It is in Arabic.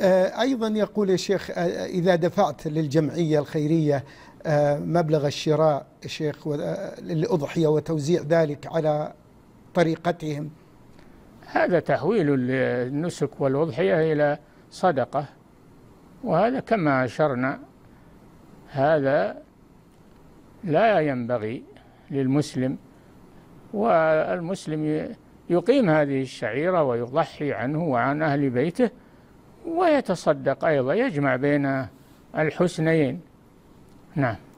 آه، أيضا يقول يا شيخ آه، إذا دفعت للجمعية الخيرية آه، مبلغ الشراء شيخ للأضحية وتوزيع ذلك على طريقتهم هذا تحويل النسك والأضحية إلى صدقة وهذا كما أشرنا هذا لا ينبغي للمسلم والمسلم يقيم هذه الشعيرة ويضحي عنه وعن أهل بيته ويتصدق أيضا يجمع بين الحسنين نعم